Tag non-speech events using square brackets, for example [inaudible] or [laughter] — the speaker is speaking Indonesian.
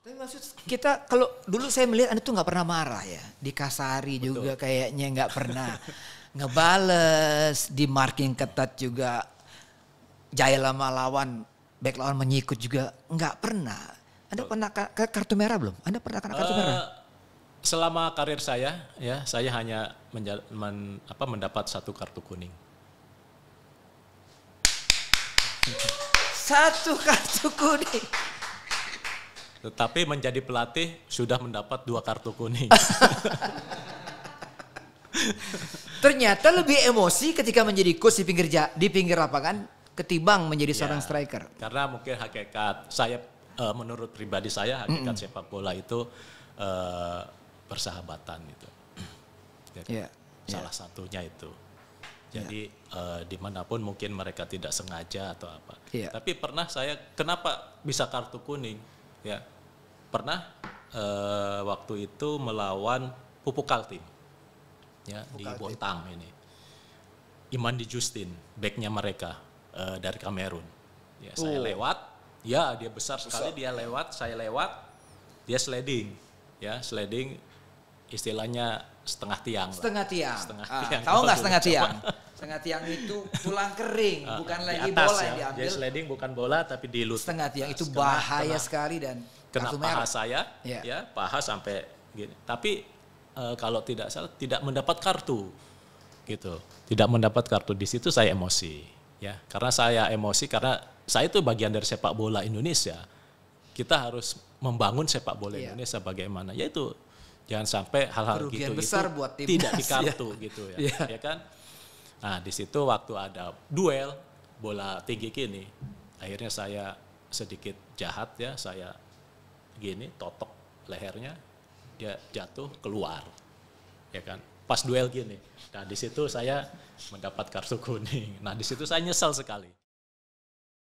Tapi maksud kita kalau dulu saya melihat Anda tuh nggak pernah marah ya, dikasari Betul. juga kayaknya nggak pernah [laughs] ngebales, di marking ketat juga jaya lama lawan back lawan menyikut juga nggak pernah. Anda pernah ke kartu merah belum? Anda pernah kena kartu uh, merah? Selama karir saya ya, saya hanya men, apa, mendapat satu kartu kuning. Satu kartu kuning tetapi menjadi pelatih sudah mendapat dua kartu kuning. [laughs] Ternyata lebih emosi ketika menjadi coach di pinggir di pinggir lapangan ketimbang menjadi ya, seorang striker. Karena mungkin hakikat saya eh, menurut pribadi saya hakikat mm -mm. sepak bola itu eh, persahabatan gitu. Jadi yeah, salah yeah. satunya itu. Ya. Jadi yeah. uh, dimanapun mungkin mereka tidak sengaja atau apa. Yeah. Tapi pernah saya kenapa bisa kartu kuning? Ya. Pernah uh, waktu itu melawan Pupuk Kaltim. Ya, Pupuk di Kaltim. Bontang ini. Iman di Justin, backnya mereka uh, dari Kamerun. Ya, oh. saya lewat. Ya, dia besar, besar sekali dia lewat, saya lewat. Dia sliding. Ya, sliding istilahnya setengah tiang. Setengah lah. tiang. ah, tiang. Tahu nggak setengah tiang? [laughs] setengah tiang itu tulang kering uh, bukan lagi atas, bola ya. yang diambil jadi sliding bukan bola tapi di lutut setengah tiang nah, itu kena, bahaya kena, sekali dan kena paha saya ya. ya paha sampai gini tapi uh, kalau tidak salah tidak mendapat kartu gitu tidak mendapat kartu di situ saya emosi ya karena saya emosi karena saya itu bagian dari sepak bola Indonesia kita harus membangun sepak bola yeah. Indonesia bagaimana yaitu jangan sampai hal-hal gitu besar itu buat tim tidak kartu [laughs] iya. gitu ya yeah. ya kan Nah di situ waktu ada duel bola tinggi gini, akhirnya saya sedikit jahat ya, saya gini totok lehernya, dia jatuh keluar, ya kan. Pas duel gini, nah di situ saya mendapat kartu kuning. Nah di situ saya nyesel sekali.